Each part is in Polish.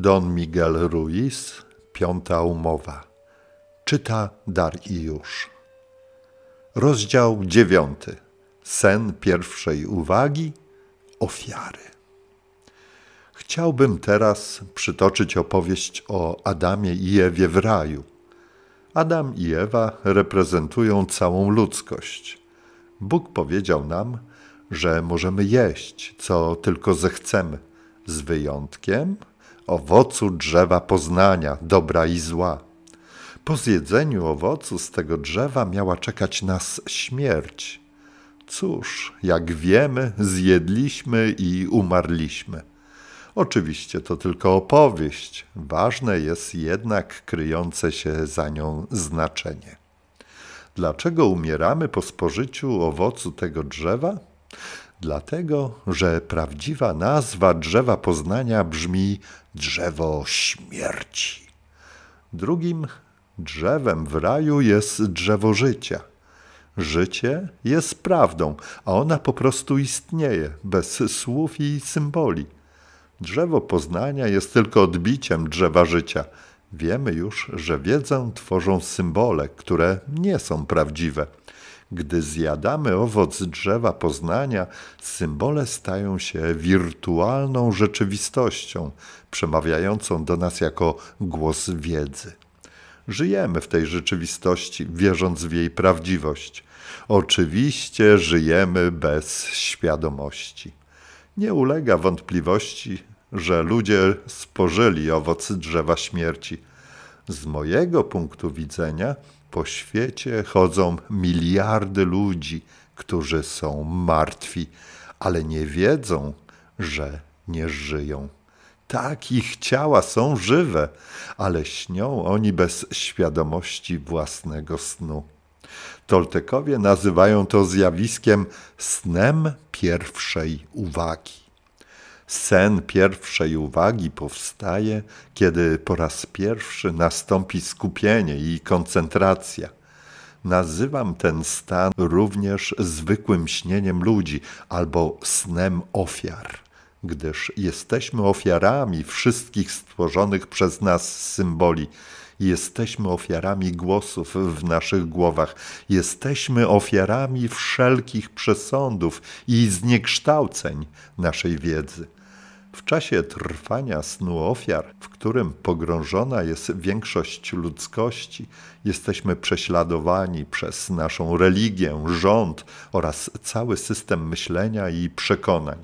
Don Miguel Ruiz, Piąta Umowa. Czyta Dariusz. Rozdział dziewiąty. Sen pierwszej uwagi ofiary. Chciałbym teraz przytoczyć opowieść o Adamie i Ewie w raju. Adam i Ewa reprezentują całą ludzkość. Bóg powiedział nam, że możemy jeść, co tylko zechcemy, z wyjątkiem – owocu drzewa poznania, dobra i zła. Po zjedzeniu owocu z tego drzewa miała czekać nas śmierć. Cóż, jak wiemy, zjedliśmy i umarliśmy. Oczywiście to tylko opowieść, ważne jest jednak kryjące się za nią znaczenie. Dlaczego umieramy po spożyciu owocu tego drzewa? dlatego że prawdziwa nazwa drzewa poznania brzmi drzewo śmierci. Drugim drzewem w raju jest drzewo życia. Życie jest prawdą, a ona po prostu istnieje, bez słów i symboli. Drzewo poznania jest tylko odbiciem drzewa życia. Wiemy już, że wiedzę tworzą symbole, które nie są prawdziwe. Gdy zjadamy owoc drzewa poznania, symbole stają się wirtualną rzeczywistością, przemawiającą do nas jako głos wiedzy. Żyjemy w tej rzeczywistości, wierząc w jej prawdziwość. Oczywiście żyjemy bez świadomości. Nie ulega wątpliwości, że ludzie spożyli owoc drzewa śmierci. Z mojego punktu widzenia, po świecie chodzą miliardy ludzi, którzy są martwi, ale nie wiedzą, że nie żyją. Tak, ich ciała są żywe, ale śnią oni bez świadomości własnego snu. Toltekowie nazywają to zjawiskiem snem pierwszej uwagi. Sen pierwszej uwagi powstaje, kiedy po raz pierwszy nastąpi skupienie i koncentracja. Nazywam ten stan również zwykłym śnieniem ludzi albo snem ofiar, gdyż jesteśmy ofiarami wszystkich stworzonych przez nas symboli. Jesteśmy ofiarami głosów w naszych głowach, jesteśmy ofiarami wszelkich przesądów i zniekształceń naszej wiedzy. W czasie trwania snu ofiar, w którym pogrążona jest większość ludzkości, jesteśmy prześladowani przez naszą religię, rząd oraz cały system myślenia i przekonań.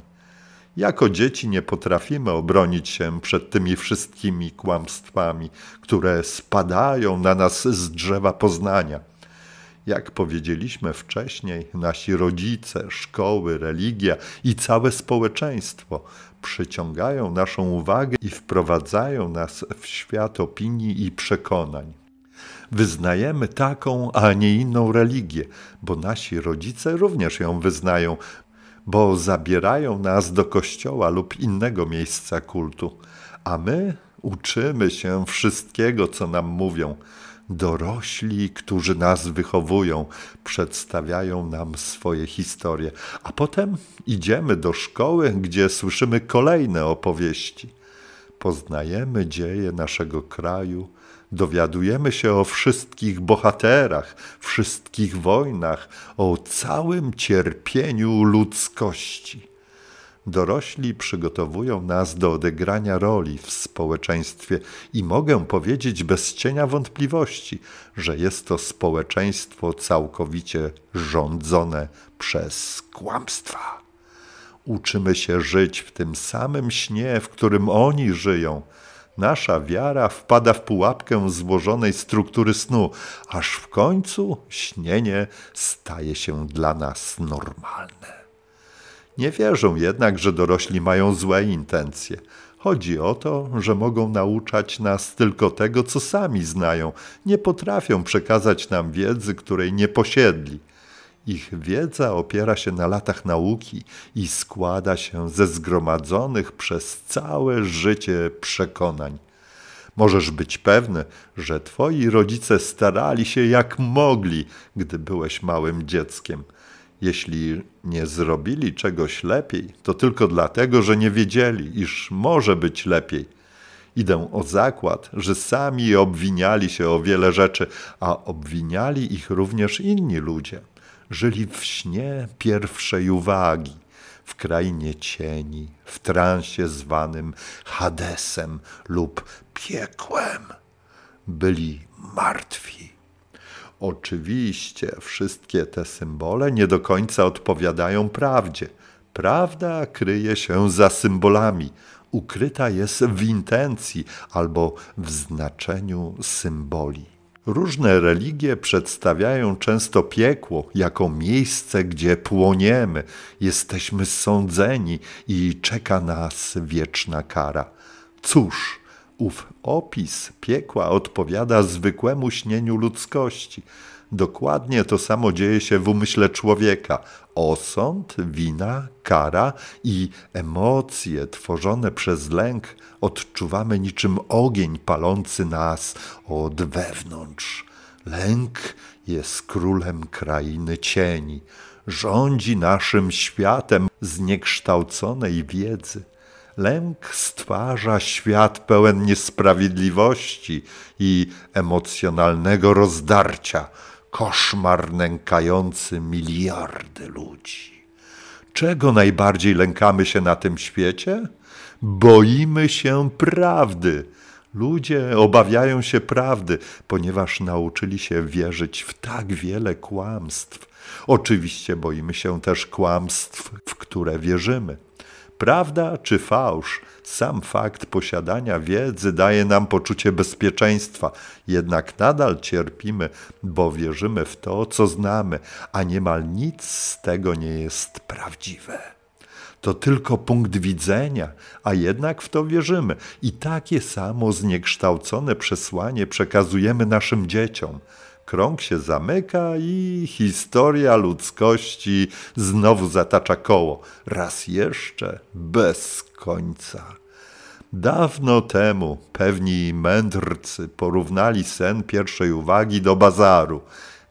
Jako dzieci nie potrafimy obronić się przed tymi wszystkimi kłamstwami, które spadają na nas z drzewa poznania. Jak powiedzieliśmy wcześniej, nasi rodzice, szkoły, religia i całe społeczeństwo przyciągają naszą uwagę i wprowadzają nas w świat opinii i przekonań. Wyznajemy taką, a nie inną religię, bo nasi rodzice również ją wyznają, bo zabierają nas do kościoła lub innego miejsca kultu, a my uczymy się wszystkiego, co nam mówią dorośli, którzy nas wychowują, przedstawiają nam swoje historie. A potem idziemy do szkoły, gdzie słyszymy kolejne opowieści. Poznajemy dzieje naszego kraju, dowiadujemy się o wszystkich bohaterach, wszystkich wojnach, o całym cierpieniu ludzkości. Dorośli przygotowują nas do odegrania roli w społeczeństwie i mogę powiedzieć bez cienia wątpliwości, że jest to społeczeństwo całkowicie rządzone przez kłamstwa. Uczymy się żyć w tym samym śnie, w którym oni żyją. Nasza wiara wpada w pułapkę złożonej struktury snu, aż w końcu śnienie staje się dla nas normalne. Nie wierzą jednak, że dorośli mają złe intencje. Chodzi o to, że mogą nauczać nas tylko tego, co sami znają. Nie potrafią przekazać nam wiedzy, której nie posiedli. Ich wiedza opiera się na latach nauki i składa się ze zgromadzonych przez całe życie przekonań. Możesz być pewny, że twoi rodzice starali się jak mogli, gdy byłeś małym dzieckiem. Jeśli nie zrobili czegoś lepiej, to tylko dlatego, że nie wiedzieli, iż może być lepiej. Idę o zakład, że sami obwiniali się o wiele rzeczy, a obwiniali ich również inni ludzie. Żyli w śnie pierwszej uwagi, w krainie cieni, w transie zwanym Hadesem lub piekłem. Byli martwi. Oczywiście wszystkie te symbole nie do końca odpowiadają prawdzie. Prawda kryje się za symbolami, ukryta jest w intencji albo w znaczeniu symboli. Różne religie przedstawiają często piekło jako miejsce, gdzie płoniemy, jesteśmy sądzeni i czeka nas wieczna kara. Cóż, Ów opis piekła odpowiada zwykłemu śnieniu ludzkości. Dokładnie to samo dzieje się w umyśle człowieka. Osąd, wina, kara i emocje tworzone przez lęk odczuwamy niczym ogień palący nas od wewnątrz. Lęk jest królem krainy cieni, rządzi naszym światem zniekształconej wiedzy. Lęk stwarza świat pełen niesprawiedliwości i emocjonalnego rozdarcia, koszmar nękający miliardy ludzi. Czego najbardziej lękamy się na tym świecie? Boimy się prawdy. Ludzie obawiają się prawdy, ponieważ nauczyli się wierzyć w tak wiele kłamstw. Oczywiście boimy się też kłamstw, w które wierzymy. Prawda czy fałsz? Sam fakt posiadania wiedzy daje nam poczucie bezpieczeństwa, jednak nadal cierpimy, bo wierzymy w to, co znamy, a niemal nic z tego nie jest prawdziwe. To tylko punkt widzenia, a jednak w to wierzymy i takie samo zniekształcone przesłanie przekazujemy naszym dzieciom krąg się zamyka i historia ludzkości znowu zatacza koło. Raz jeszcze bez końca. Dawno temu pewni mędrcy porównali sen pierwszej uwagi do bazaru,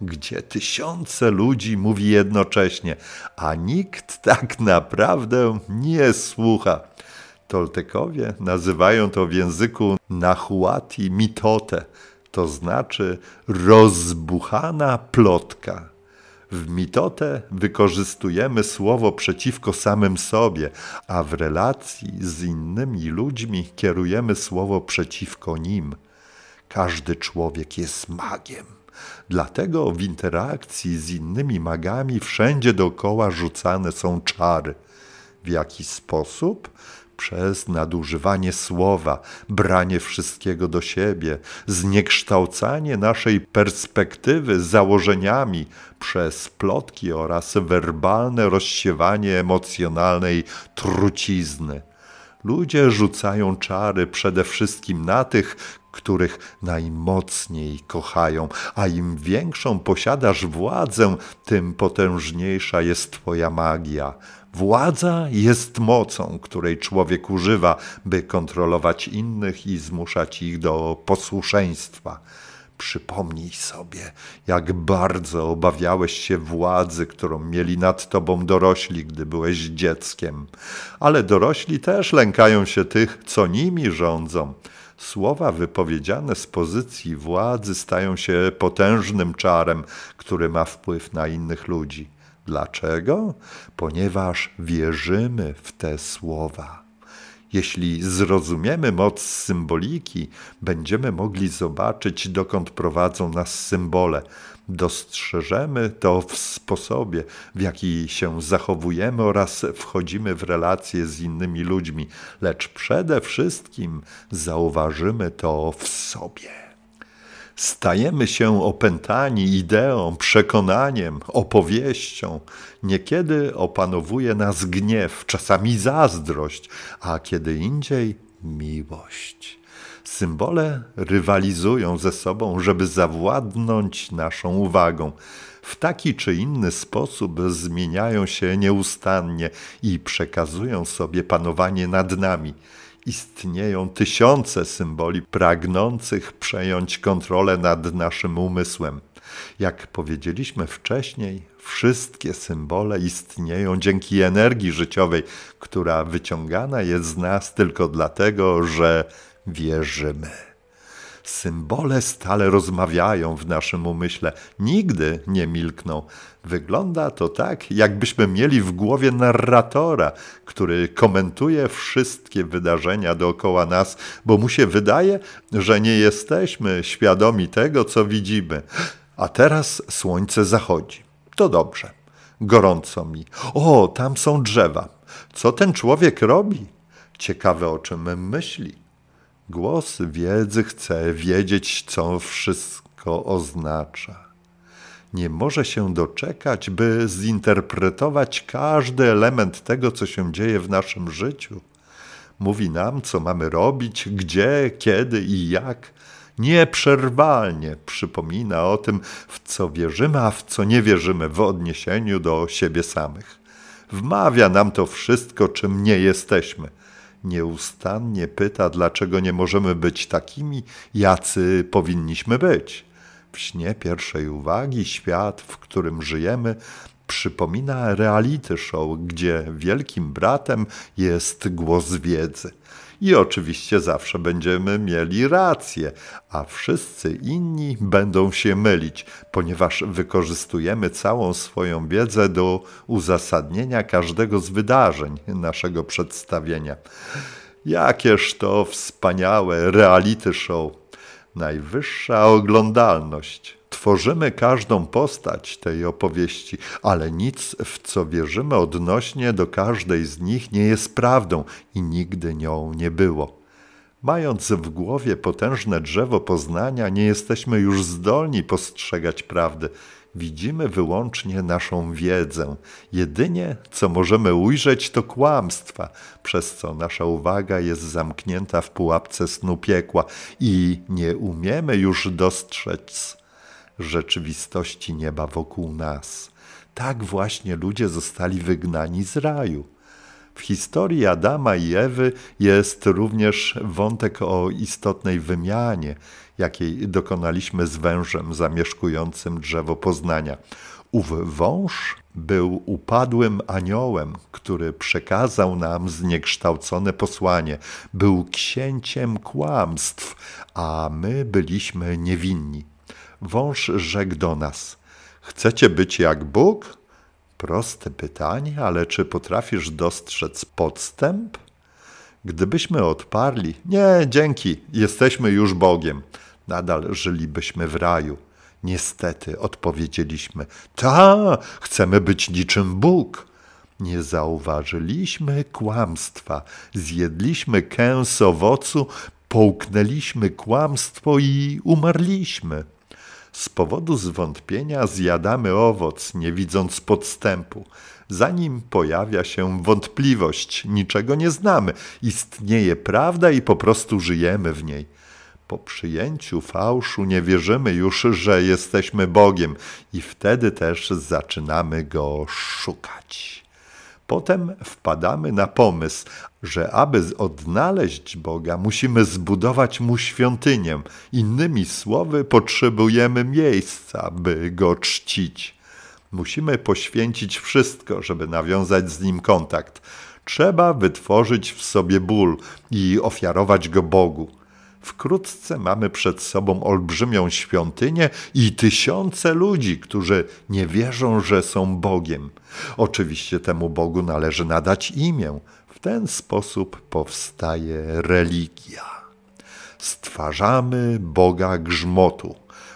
gdzie tysiące ludzi mówi jednocześnie, a nikt tak naprawdę nie słucha. Toltekowie nazywają to w języku nahuati mitotę, to znaczy rozbuchana plotka. W mitotę wykorzystujemy słowo przeciwko samym sobie, a w relacji z innymi ludźmi kierujemy słowo przeciwko nim. Każdy człowiek jest magiem. Dlatego w interakcji z innymi magami wszędzie dookoła rzucane są czary. W jaki sposób? przez nadużywanie słowa, branie wszystkiego do siebie, zniekształcanie naszej perspektywy założeniami przez plotki oraz werbalne rozsiewanie emocjonalnej trucizny. Ludzie rzucają czary przede wszystkim na tych, których najmocniej kochają, a im większą posiadasz władzę, tym potężniejsza jest Twoja magia. Władza jest mocą, której człowiek używa, by kontrolować innych i zmuszać ich do posłuszeństwa. Przypomnij sobie, jak bardzo obawiałeś się władzy, którą mieli nad tobą dorośli, gdy byłeś dzieckiem. Ale dorośli też lękają się tych, co nimi rządzą. Słowa wypowiedziane z pozycji władzy stają się potężnym czarem, który ma wpływ na innych ludzi. Dlaczego? Ponieważ wierzymy w te słowa. Jeśli zrozumiemy moc symboliki, będziemy mogli zobaczyć, dokąd prowadzą nas symbole. Dostrzeżemy to w sposobie, w jaki się zachowujemy oraz wchodzimy w relacje z innymi ludźmi, lecz przede wszystkim zauważymy to w sobie stajemy się opętani ideą, przekonaniem, opowieścią. Niekiedy opanowuje nas gniew, czasami zazdrość, a kiedy indziej miłość. Symbole rywalizują ze sobą, żeby zawładnąć naszą uwagą. W taki czy inny sposób zmieniają się nieustannie i przekazują sobie panowanie nad nami istnieją tysiące symboli pragnących przejąć kontrolę nad naszym umysłem. Jak powiedzieliśmy wcześniej, wszystkie symbole istnieją dzięki energii życiowej, która wyciągana jest z nas tylko dlatego, że wierzymy. Symbole stale rozmawiają w naszym umyśle, nigdy nie milkną. Wygląda to tak, jakbyśmy mieli w głowie narratora, który komentuje wszystkie wydarzenia dookoła nas, bo mu się wydaje, że nie jesteśmy świadomi tego, co widzimy. A teraz słońce zachodzi. To dobrze. Gorąco mi. O, tam są drzewa. Co ten człowiek robi? Ciekawe o czym myśli. Głos wiedzy chce wiedzieć, co wszystko oznacza. Nie może się doczekać, by zinterpretować każdy element tego, co się dzieje w naszym życiu. Mówi nam, co mamy robić, gdzie, kiedy i jak. Nieprzerwalnie przypomina o tym, w co wierzymy, a w co nie wierzymy w odniesieniu do siebie samych. Wmawia nam to wszystko, czym nie jesteśmy – nieustannie pyta, dlaczego nie możemy być takimi, jacy powinniśmy być. W śnie pierwszej uwagi świat, w którym żyjemy, przypomina reality show, gdzie wielkim bratem jest głos wiedzy i oczywiście zawsze będziemy mieli rację, a wszyscy inni będą się mylić, ponieważ wykorzystujemy całą swoją wiedzę do uzasadnienia każdego z wydarzeń naszego przedstawienia. Jakież to wspaniałe reality show! Najwyższa oglądalność tworzymy każdą postać tej opowieści, ale nic, w co wierzymy odnośnie do każdej z nich, nie jest prawdą i nigdy nią nie było. Mając w głowie potężne drzewo poznania, nie jesteśmy już zdolni postrzegać prawdy. Widzimy wyłącznie naszą wiedzę. Jedynie, co możemy ujrzeć, to kłamstwa, przez co nasza uwaga jest zamknięta w pułapce snu piekła i nie umiemy już dostrzec rzeczywistości nieba wokół nas. Tak właśnie ludzie zostali wygnani z raju. W historii Adama i Ewy jest również wątek o istotnej wymianie, jakiej dokonaliśmy z wężem zamieszkującym drzewo poznania. Ów wąż był upadłym aniołem, który przekazał nam zniekształcone posłanie. Był księciem kłamstw, a my byliśmy niewinni. Wąż rzekł do nas: Chcecie być jak Bóg? Proste pytanie, ale czy potrafisz dostrzec podstęp? Gdybyśmy odparli: Nie, dzięki, jesteśmy już Bogiem, nadal żylibyśmy w raju. Niestety, odpowiedzieliśmy: Ta, chcemy być niczym Bóg. Nie zauważyliśmy kłamstwa, zjedliśmy kęs owocu, połknęliśmy kłamstwo i umarliśmy. Z powodu zwątpienia zjadamy owoc, nie widząc podstępu. Zanim pojawia się wątpliwość, niczego nie znamy. Istnieje prawda i po prostu żyjemy w niej. Po przyjęciu fałszu nie wierzymy już, że jesteśmy Bogiem, i wtedy też zaczynamy go szukać. Potem wpadamy na pomysł, że aby odnaleźć Boga, musimy zbudować mu świątynię. Innymi słowy, potrzebujemy miejsca, by go czcić. Musimy poświęcić wszystko, żeby nawiązać z nim kontakt. Trzeba wytworzyć w sobie ból i ofiarować go Bogu. Wkrótce mamy przed sobą olbrzymią świątynię i tysiące ludzi, którzy nie wierzą, że są Bogiem. Oczywiście temu Bogu należy nadać imię. W ten sposób powstaje religia. Stwarzamy Boga grzmotu,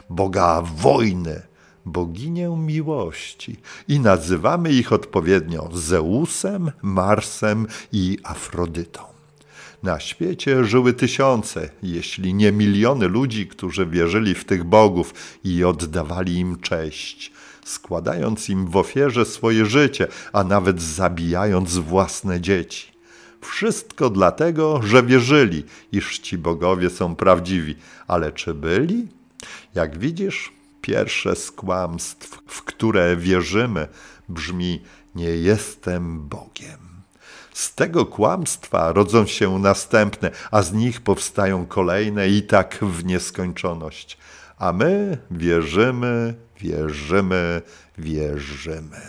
Boga wojny, boginię miłości i nazywamy ich odpowiednio Zeusem, Marsem i Afrodytą. Na świecie żyły tysiące, jeśli nie miliony ludzi, którzy wierzyli w tych bogów i oddawali im cześć, składając im w ofierze swoje życie, a nawet zabijając własne dzieci. Wszystko dlatego, że wierzyli, iż ci bogowie są prawdziwi. Ale czy byli? Jak widzisz, pierwsze z kłamstw, w które wierzymy, brzmi: Nie jestem Bogiem. Z tego kłamstwa rodzą się następne, a z nich powstają kolejne i tak w nieskończoność. A my wierzymy, wierzymy, wierzymy.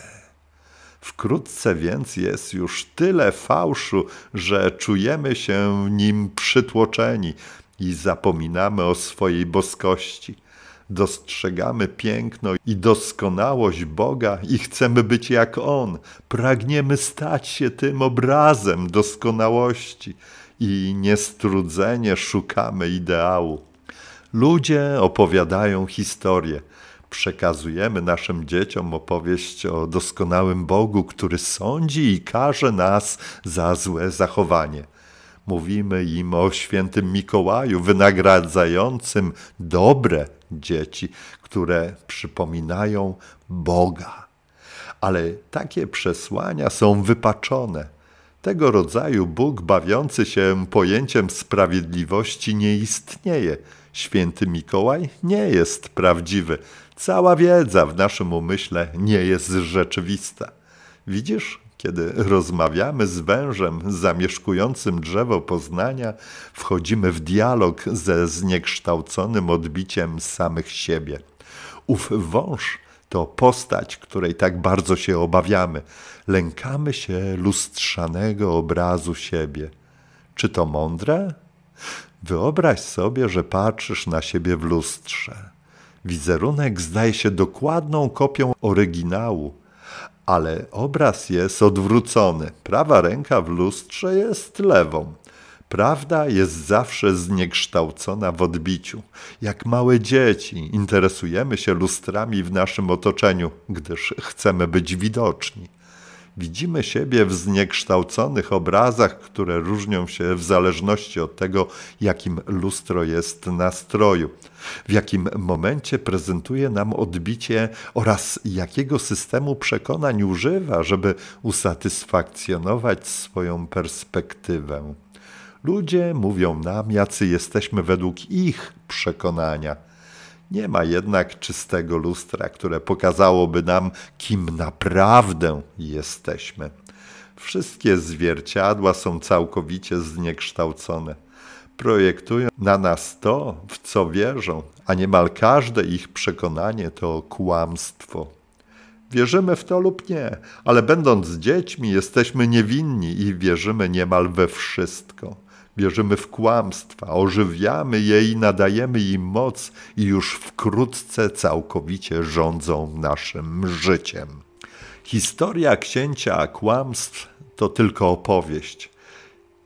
Wkrótce więc jest już tyle fałszu, że czujemy się w nim przytłoczeni i zapominamy o swojej boskości dostrzegamy piękno i doskonałość Boga i chcemy być jak On. Pragniemy stać się tym obrazem doskonałości i niestrudzenie szukamy ideału. Ludzie opowiadają historie. Przekazujemy naszym dzieciom opowieść o doskonałym Bogu, który sądzi i karze nas za złe zachowanie. Mówimy im o świętym Mikołaju, wynagradzającym dobre dzieci, które przypominają Boga. Ale takie przesłania są wypaczone. Tego rodzaju Bóg bawiący się pojęciem sprawiedliwości nie istnieje. Święty Mikołaj nie jest prawdziwy. Cała wiedza w naszym umyśle nie jest rzeczywista. Widzisz, kiedy rozmawiamy z wężem zamieszkującym drzewo poznania, wchodzimy w dialog ze zniekształconym odbiciem samych siebie. Ów wąż to postać, której tak bardzo się obawiamy. Lękamy się lustrzanego obrazu siebie. Czy to mądre? Wyobraź sobie, że patrzysz na siebie w lustrze. Wizerunek zdaje się dokładną kopią oryginału ale obraz jest odwrócony. Prawa ręka w lustrze jest lewą. Prawda jest zawsze zniekształcona w odbiciu. Jak małe dzieci interesujemy się lustrami w naszym otoczeniu, gdyż chcemy być widoczni. Widzimy siebie w zniekształconych obrazach, które różnią się w zależności od tego, jakim lustro jest nastroju, w jakim momencie prezentuje nam odbicie oraz jakiego systemu przekonań używa, żeby usatysfakcjonować swoją perspektywę. Ludzie mówią nam, jacy jesteśmy według ich przekonania. Nie ma jednak czystego lustra, które pokazałoby nam, kim naprawdę jesteśmy. Wszystkie zwierciadła są całkowicie zniekształcone. Projektują na nas to, w co wierzą, a niemal każde ich przekonanie to kłamstwo. Wierzymy w to lub nie, ale będąc dziećmi, jesteśmy niewinni i wierzymy niemal we wszystko wierzymy w kłamstwa, ożywiamy je i nadajemy im moc, i już wkrótce całkowicie rządzą naszym życiem. Historia księcia kłamstw to tylko opowieść.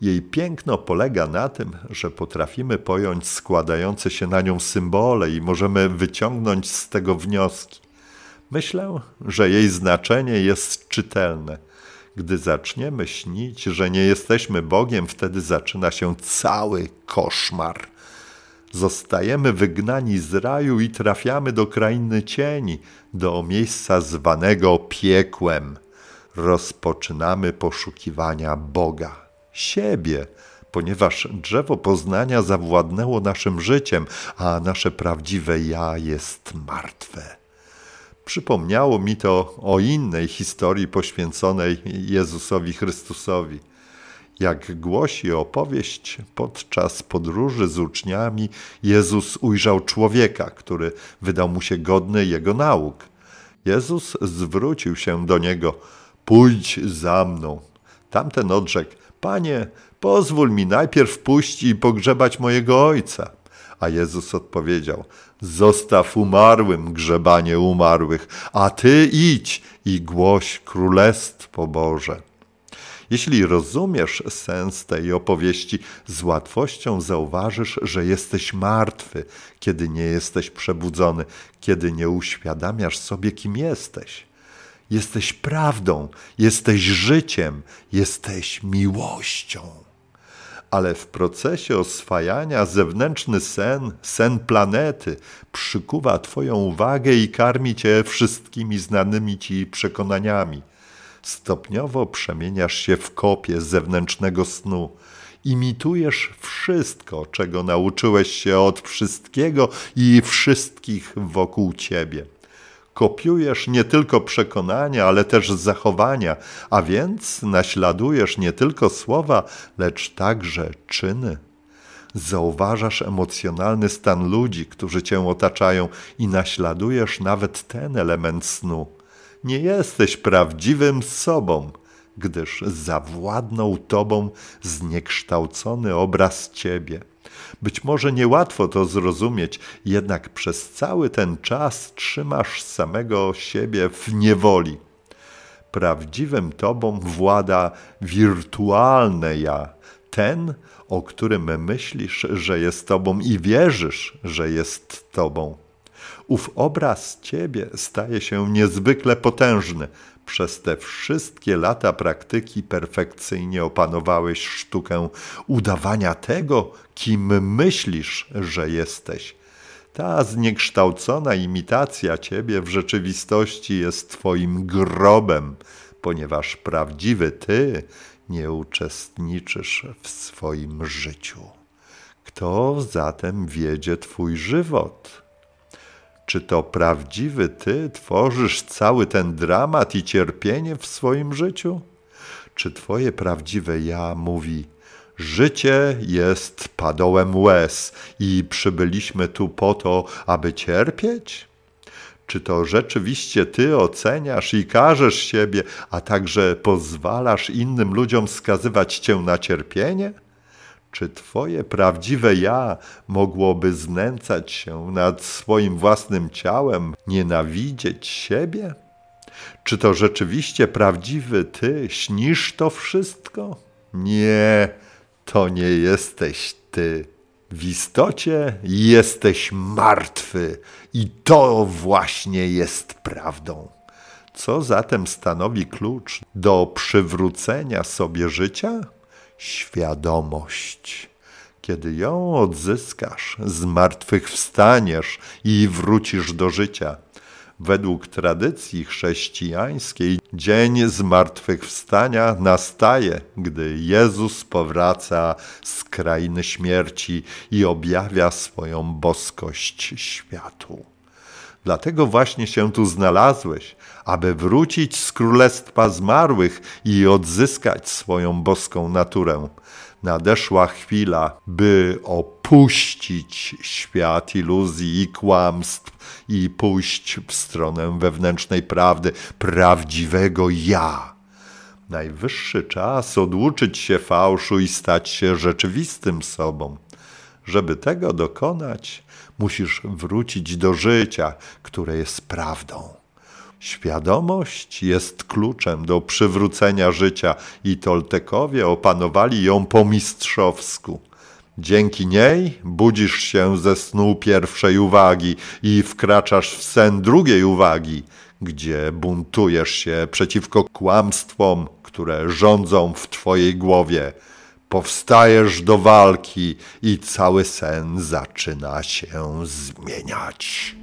Jej piękno polega na tym, że potrafimy pojąć składające się na nią symbole i możemy wyciągnąć z tego wnioski. Myślę, że jej znaczenie jest czytelne gdy zaczniemy śnić, że nie jesteśmy Bogiem, wtedy zaczyna się cały koszmar. Zostajemy wygnani z raju i trafiamy do krainy cieni, do miejsca zwanego piekłem. Rozpoczynamy poszukiwania Boga, siebie, ponieważ drzewo poznania zawładnęło naszym życiem, a nasze prawdziwe ja jest martwe. Przypomniało mi to o innej historii poświęconej Jezusowi Chrystusowi. Jak głosi opowieść, podczas podróży z uczniami Jezus ujrzał człowieka, który wydał mu się godny jego nauk. Jezus zwrócił się do niego: Pójdź za mną. Tamten odrzekł: Panie, pozwól mi najpierw pójść i pogrzebać mojego ojca. A Jezus odpowiedział: Zostaw umarłym grzebanie umarłych, a ty idź i głoś Królestwo Boże. Jeśli rozumiesz sens tej opowieści, z łatwością zauważysz, że jesteś martwy, kiedy nie jesteś przebudzony, kiedy nie uświadamiasz sobie, kim jesteś. Jesteś prawdą, jesteś życiem, jesteś miłością ale w procesie oswajania zewnętrzny sen, sen planety, przykuwa Twoją uwagę i karmi Cię wszystkimi znanymi Ci przekonaniami. Stopniowo przemieniasz się w kopię zewnętrznego snu. Imitujesz wszystko, czego nauczyłeś się od wszystkiego i wszystkich wokół Ciebie kopiujesz nie tylko przekonania, ale też zachowania, a więc naśladujesz nie tylko słowa, lecz także czyny. Zauważasz emocjonalny stan ludzi, którzy cię otaczają i naśladujesz nawet ten element snu. Nie jesteś prawdziwym sobą, gdyż zawładnął tobą zniekształcony obraz ciebie. Być może niełatwo to zrozumieć, jednak przez cały ten czas trzymasz samego siebie w niewoli. Prawdziwym tobą włada wirtualne ja, ten, o którym myślisz, że jest tobą i wierzysz, że jest tobą ów obraz Ciebie staje się niezwykle potężny. Przez te wszystkie lata praktyki perfekcyjnie opanowałeś sztukę udawania tego, kim myślisz, że jesteś. Ta zniekształcona imitacja Ciebie w rzeczywistości jest Twoim grobem, ponieważ prawdziwy Ty nie uczestniczysz w swoim życiu. Kto zatem wiedzie Twój żywot? Czy to prawdziwy ty tworzysz cały ten dramat i cierpienie w swoim życiu? Czy twoje prawdziwe ja mówi: Życie jest padołem łez i przybyliśmy tu po to, aby cierpieć? Czy to rzeczywiście ty oceniasz i karzesz siebie, a także pozwalasz innym ludziom skazywać cię na cierpienie? Czy Twoje prawdziwe ja mogłoby znęcać się nad swoim własnym ciałem, nienawidzieć siebie? Czy to rzeczywiście prawdziwy Ty śnisz to wszystko? Nie, to nie jesteś Ty. W istocie jesteś martwy i to właśnie jest prawdą. Co zatem stanowi klucz do przywrócenia sobie życia? świadomość. Kiedy ją odzyskasz, zmartwychwstaniesz i wrócisz do życia. Według tradycji chrześcijańskiej dzień zmartwychwstania nastaje, gdy Jezus powraca z krainy śmierci i objawia swoją boskość światu. Dlatego właśnie się tu znalazłeś, aby wrócić z królestwa zmarłych i odzyskać swoją boską naturę. Nadeszła chwila, by opuścić świat iluzji i kłamstw i pójść w stronę wewnętrznej prawdy, prawdziwego ja. Najwyższy czas oduczyć się fałszu i stać się rzeczywistym sobą. Żeby tego dokonać, musisz wrócić do życia, które jest prawdą. Świadomość jest kluczem do przywrócenia życia i Toltekowie opanowali ją po mistrzowsku. Dzięki niej budzisz się ze snu pierwszej uwagi i wkraczasz w sen drugiej uwagi, gdzie buntujesz się przeciwko kłamstwom, które rządzą w twojej głowie. Powstajesz do walki i cały sen zaczyna się zmieniać.